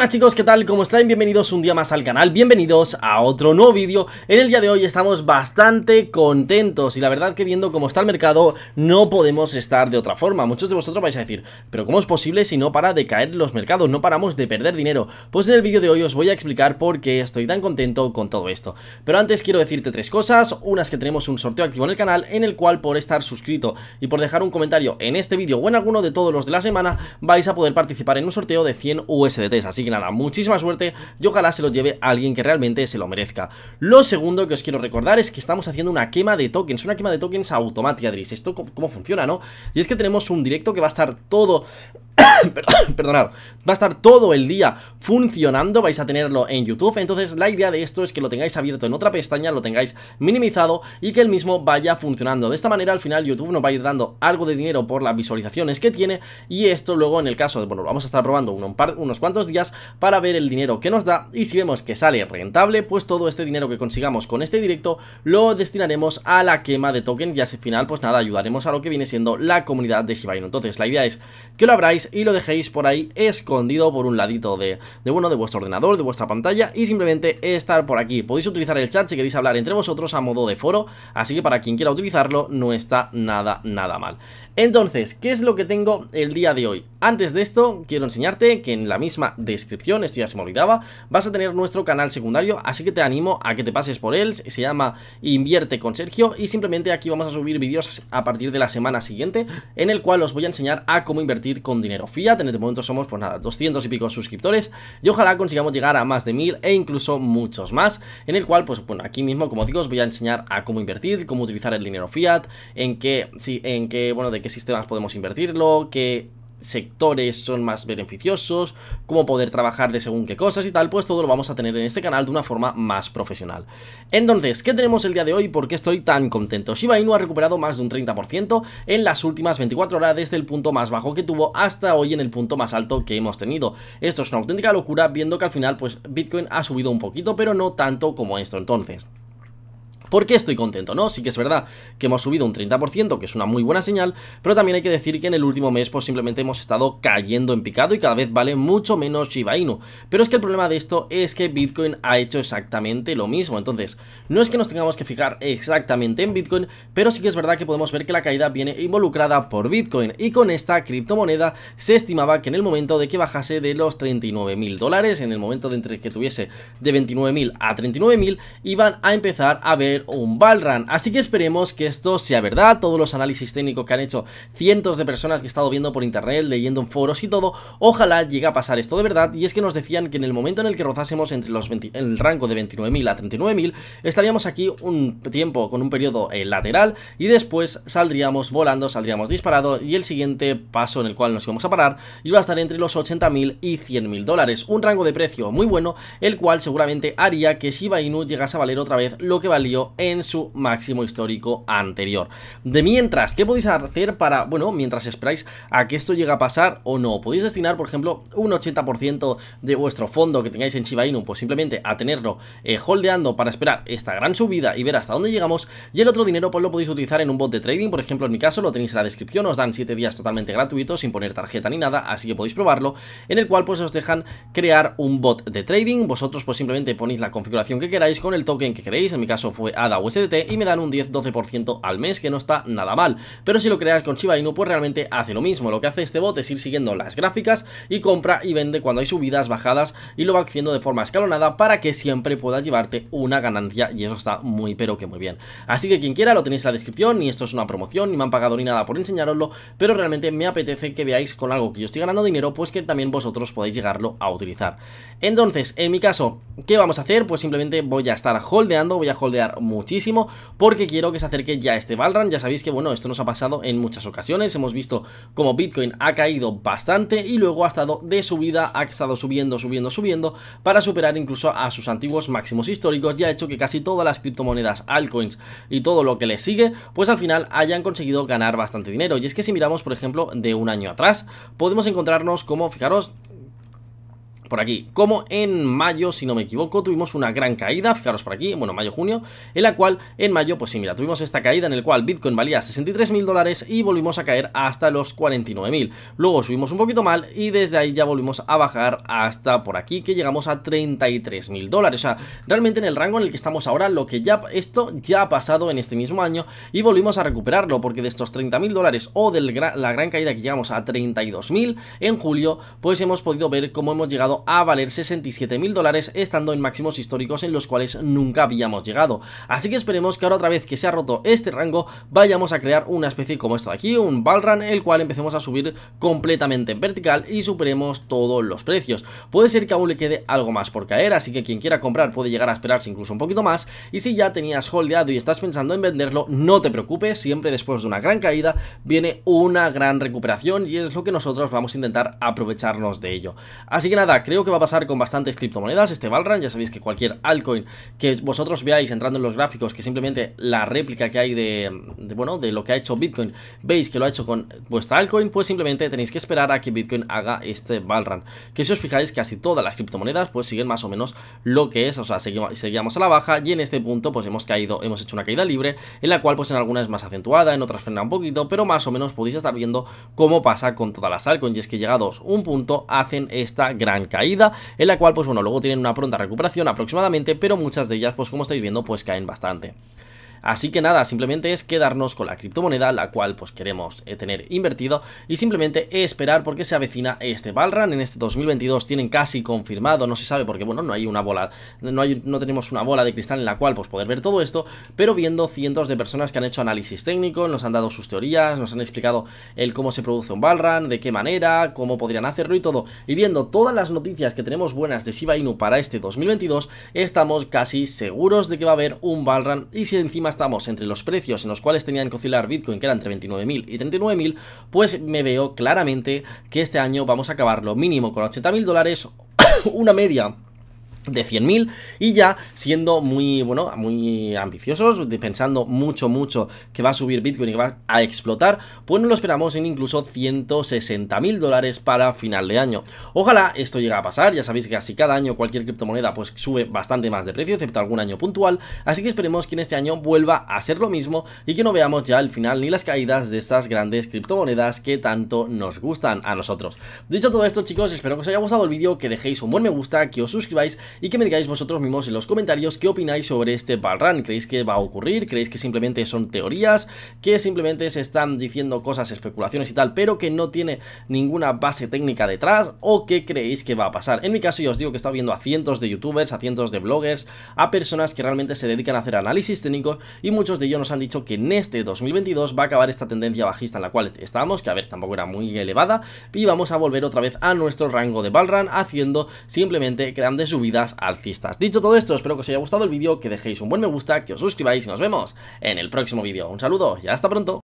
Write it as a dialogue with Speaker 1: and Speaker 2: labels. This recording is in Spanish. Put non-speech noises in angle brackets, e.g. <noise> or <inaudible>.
Speaker 1: Hola chicos, ¿qué tal? ¿Cómo están? Bienvenidos un día más al canal, bienvenidos a otro nuevo vídeo En el día de hoy estamos bastante contentos y la verdad que viendo cómo está el mercado no podemos estar de otra forma Muchos de vosotros vais a decir, pero ¿cómo es posible si no para de caer los mercados? No paramos de perder dinero Pues en el vídeo de hoy os voy a explicar por qué estoy tan contento con todo esto Pero antes quiero decirte tres cosas Una es que tenemos un sorteo activo en el canal en el cual por estar suscrito y por dejar un comentario en este vídeo o en alguno de todos los de la semana Vais a poder participar en un sorteo de 100 USDT. así que nada, muchísima suerte y ojalá se lo lleve a alguien que realmente se lo merezca. Lo segundo que os quiero recordar es que estamos haciendo una quema de tokens, una quema de tokens automática, Dris. ¿Esto cómo funciona, no? Y es que tenemos un directo que va a estar todo <coughs> <coughs> Perdonad, va a estar todo el día funcionando, vais a tenerlo en YouTube, entonces la idea de esto es que lo tengáis abierto en otra pestaña, lo tengáis minimizado y que el mismo vaya funcionando. De esta manera al final YouTube nos va a ir dando algo de dinero por las visualizaciones que tiene y esto luego en el caso de, bueno, lo vamos a estar probando unos, unos cuantos días para ver el dinero que nos da y si vemos que sale rentable, pues todo este dinero que consigamos con este directo lo destinaremos a la quema de token y al final pues nada, ayudaremos a lo que viene siendo la comunidad de Shiba Inu. Entonces la idea es que lo abráis y lo dejéis por ahí escondido por un ladito de, bueno, de vuestro ordenador, de vuestra pantalla y simplemente estar por aquí. Podéis utilizar el chat si queréis hablar entre vosotros a modo de foro, así que para quien quiera utilizarlo no está nada, nada mal. Entonces, ¿qué es lo que tengo el día de hoy? Antes de esto, quiero enseñarte que en la misma descripción, esto ya se me olvidaba, vas a tener nuestro canal secundario, así que te animo a que te pases por él, se llama Invierte con Sergio y simplemente aquí vamos a subir vídeos a partir de la semana siguiente en el cual os voy a enseñar a cómo invertir con dinero fiat. En este momento somos, pues nada, 200 y pico suscriptores y ojalá consigamos llegar a más de 1000 e incluso muchos más, en el cual, pues bueno, aquí mismo, como digo, os voy a enseñar a cómo invertir, cómo utilizar el dinero fiat, en qué, sí, en qué, bueno, de qué sistemas podemos invertirlo, qué sectores son más beneficiosos, cómo poder trabajar de según qué cosas y tal, pues todo lo vamos a tener en este canal de una forma más profesional. Entonces, ¿qué tenemos el día de hoy? ¿Por qué estoy tan contento? Shiba Inu ha recuperado más de un 30% en las últimas 24 horas desde el punto más bajo que tuvo hasta hoy en el punto más alto que hemos tenido. Esto es una auténtica locura viendo que al final pues Bitcoin ha subido un poquito, pero no tanto como esto entonces. ¿Por qué estoy contento? No, sí que es verdad que hemos subido un 30%, que es una muy buena señal, pero también hay que decir que en el último mes pues simplemente hemos estado cayendo en picado y cada vez vale mucho menos Shiba Inu. Pero es que el problema de esto es que Bitcoin ha hecho exactamente lo mismo, entonces no es que nos tengamos que fijar exactamente en Bitcoin, pero sí que es verdad que podemos ver que la caída viene involucrada por Bitcoin y con esta criptomoneda se estimaba que en el momento de que bajase de los 39.000 dólares, en el momento de entre que tuviese de 29.000 a 39.000 iban a empezar a ver un Balran, Así que esperemos que esto sea verdad, todos los análisis técnicos que han hecho cientos de personas que he estado viendo por internet, leyendo en foros y todo, ojalá llegue a pasar esto de verdad, y es que nos decían que en el momento en el que rozásemos entre los 20, el rango de 29.000 a 39.000, estaríamos aquí un tiempo con un periodo eh, lateral, y después saldríamos volando, saldríamos disparado, y el siguiente paso en el cual nos íbamos a parar iba a estar entre los 80.000 y 100.000 dólares, un rango de precio muy bueno, el cual seguramente haría que Shiba Inu llegase a valer otra vez lo que valió en su máximo histórico anterior. De mientras, ¿qué podéis hacer para, bueno, mientras esperáis a que esto llegue a pasar o no? Podéis destinar, por ejemplo, un 80% de vuestro fondo que tengáis en Shiba Inu, pues simplemente a tenerlo eh, holdeando para esperar esta gran subida y ver hasta dónde llegamos. Y el otro dinero, pues lo podéis utilizar en un bot de trading, por ejemplo, en mi caso lo tenéis en la descripción, os dan 7 días totalmente gratuitos, sin poner tarjeta ni nada, así que podéis probarlo, en el cual pues os dejan crear un bot de trading, vosotros pues simplemente ponéis la configuración que queráis con el token que queréis, en mi caso fue a USDT y me dan un 10-12% al mes, que no está nada mal. Pero si lo creas con Shiba Inu, pues realmente hace lo mismo. Lo que hace este bot es ir siguiendo las gráficas y compra y vende cuando hay subidas, bajadas y lo va haciendo de forma escalonada para que siempre pueda llevarte una ganancia y eso está muy pero que muy bien. Así que quien quiera lo tenéis en la descripción y esto es una promoción, ni me han pagado ni nada por enseñaroslo, pero realmente me apetece que veáis con algo que yo estoy ganando dinero, pues que también vosotros podéis llegarlo a utilizar. Entonces, en mi caso, ¿qué vamos a hacer? Pues simplemente voy a estar holdeando, voy a holdear muchísimo porque quiero que se acerque ya este Valran. Ya sabéis que, bueno, esto nos ha pasado en muchas ocasiones. Hemos visto como Bitcoin ha caído bastante y luego ha estado de subida, ha estado subiendo, subiendo, subiendo para superar incluso a sus antiguos máximos históricos ya ha hecho que casi todas las criptomonedas, altcoins y todo lo que le sigue, pues al final hayan conseguido ganar bastante dinero. Y es que si miramos, por ejemplo, de un año atrás, podemos encontrarnos como, fijaros, por aquí. Como en mayo, si no me equivoco, tuvimos una gran caída, fijaros por aquí, bueno, mayo-junio, en la cual en mayo, pues sí, mira, tuvimos esta caída en el cual Bitcoin valía 63.000 dólares y volvimos a caer hasta los 49.000. Luego subimos un poquito mal y desde ahí ya volvimos a bajar hasta por aquí, que llegamos a 33.000 dólares. O sea, realmente en el rango en el que estamos ahora, lo que ya, esto ya ha pasado en este mismo año y volvimos a recuperarlo, porque de estos 30.000 dólares o de la gran caída que llegamos a 32.000 en julio, pues hemos podido ver cómo hemos llegado a valer 67.000 dólares estando en máximos históricos en los cuales nunca habíamos llegado. Así que esperemos que ahora otra vez que se ha roto este rango vayamos a crear una especie como esto de aquí, un Balran, el cual empecemos a subir completamente en vertical y superemos todos los precios. Puede ser que aún le quede algo más por caer, así que quien quiera comprar puede llegar a esperarse incluso un poquito más y si ya tenías holdeado y estás pensando en venderlo, no te preocupes, siempre después de una gran caída viene una gran recuperación y es lo que nosotros vamos a intentar aprovecharnos de ello. Así que nada, Creo que va a pasar con bastantes criptomonedas este Valran ya sabéis que cualquier altcoin que vosotros veáis entrando en los gráficos, que simplemente la réplica que hay de, bueno, de lo que ha hecho Bitcoin, veis que lo ha hecho con vuestra altcoin, pues simplemente tenéis que esperar a que Bitcoin haga este Valran Que si os fijáis, casi todas las criptomonedas pues siguen más o menos lo que es, o sea, seguimos, seguíamos a la baja y en este punto pues hemos caído, hemos hecho una caída libre, en la cual pues en algunas es más acentuada, en otras frena un poquito, pero más o menos podéis estar viendo cómo pasa con todas las altcoins, y es que llegados un punto hacen esta gran caída en la cual pues bueno, luego tienen una pronta recuperación aproximadamente, pero muchas de ellas pues como estáis viendo pues caen bastante. Así que nada, simplemente es quedarnos con la criptomoneda, la cual pues queremos eh, tener invertido y simplemente esperar porque se avecina este Balran. En este 2022 tienen casi confirmado, no se sabe porque bueno, no hay una bola, no, hay, no tenemos una bola de cristal en la cual pues poder ver todo esto, pero viendo cientos de personas que han hecho análisis técnico, nos han dado sus teorías, nos han explicado el cómo se produce un Balran, de qué manera, cómo podrían hacerlo y todo. Y viendo todas las noticias que tenemos buenas de Shiba Inu para este 2022, estamos casi seguros de que va a haber un Balran y si encima estamos entre los precios en los cuales tenían que oscilar Bitcoin, que eran entre 29.000 y 39.000, pues me veo claramente que este año vamos a acabar lo mínimo con 80.000 dólares, <coughs> una media de 100.000 y ya siendo muy, bueno, muy ambiciosos, pensando mucho, mucho que va a subir Bitcoin y que va a explotar, pues no lo esperamos en incluso 160.000 dólares para final de año. Ojalá esto llegue a pasar, ya sabéis que casi cada año cualquier criptomoneda pues sube bastante más de precio, excepto algún año puntual, así que esperemos que en este año vuelva a ser lo mismo y que no veamos ya el final ni las caídas de estas grandes criptomonedas que tanto nos gustan a nosotros. Dicho todo esto chicos, espero que os haya gustado el vídeo, que dejéis un buen me gusta, que os suscribáis y que me digáis vosotros mismos en los comentarios qué opináis sobre este Balrun. ¿Creéis que va a ocurrir? ¿Creéis que simplemente son teorías? ¿Que simplemente se están diciendo cosas, especulaciones y tal, pero que no tiene ninguna base técnica detrás? ¿O qué creéis que va a pasar? En mi caso yo os digo que he estado viendo a cientos de youtubers, a cientos de bloggers, a personas que realmente se dedican a hacer análisis técnico. y muchos de ellos nos han dicho que en este 2022 va a acabar esta tendencia bajista en la cual estábamos, que a ver, tampoco era muy elevada, y vamos a volver otra vez a nuestro rango de Balran haciendo simplemente grandes subidas alcistas. Dicho todo esto, espero que os haya gustado el vídeo, que dejéis un buen me gusta, que os suscribáis y nos vemos en el próximo vídeo. Un saludo y hasta pronto.